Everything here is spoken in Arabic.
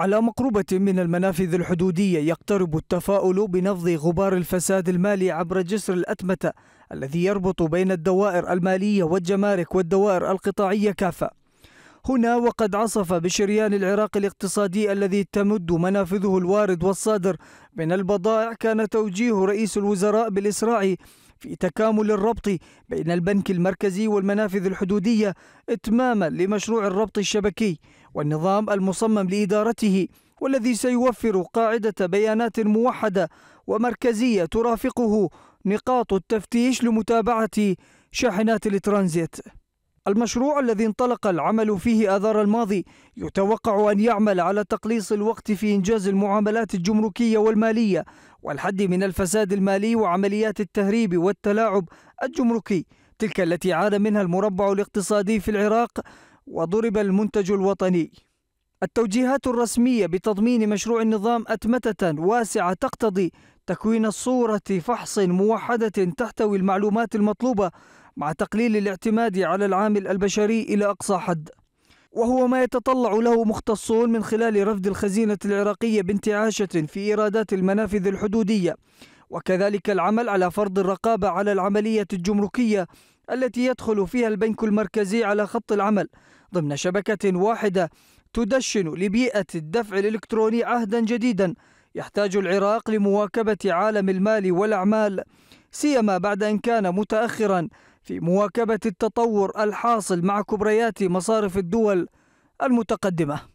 على مقربة من المنافذ الحدودية يقترب التفاؤل بنفض غبار الفساد المالي عبر جسر الأتمتة الذي يربط بين الدوائر المالية والجمارك والدوائر القطاعية كافة هنا وقد عصف بشريان العراق الاقتصادي الذي تمد منافذه الوارد والصادر من البضائع كان توجيه رئيس الوزراء بالإسراع في تكامل الربط بين البنك المركزي والمنافذ الحدودية إتماما لمشروع الربط الشبكي والنظام المصمم لإدارته والذي سيوفر قاعدة بيانات موحدة ومركزية ترافقه نقاط التفتيش لمتابعة شاحنات الترانزيت المشروع الذي انطلق العمل فيه آذار الماضي يتوقع أن يعمل على تقليص الوقت في إنجاز المعاملات الجمركية والمالية والحد من الفساد المالي وعمليات التهريب والتلاعب الجمركي تلك التي عاد منها المربع الاقتصادي في العراق وضرب المنتج الوطني التوجيهات الرسمية بتضمين مشروع النظام أتمتة واسعة تقتضي تكوين الصورة فحص موحدة تحتوي المعلومات المطلوبة مع تقليل الاعتماد على العامل البشري إلى أقصى حد وهو ما يتطلع له مختصون من خلال رفض الخزينة العراقية بانتعاشة في إيرادات المنافذ الحدودية وكذلك العمل على فرض الرقابة على العملية الجمركية التي يدخل فيها البنك المركزي على خط العمل ضمن شبكة واحدة تدشن لبيئة الدفع الإلكتروني عهدا جديدا يحتاج العراق لمواكبة عالم المال والأعمال سيما بعد أن كان متأخرا في مواكبة التطور الحاصل مع كبريات مصارف الدول المتقدمة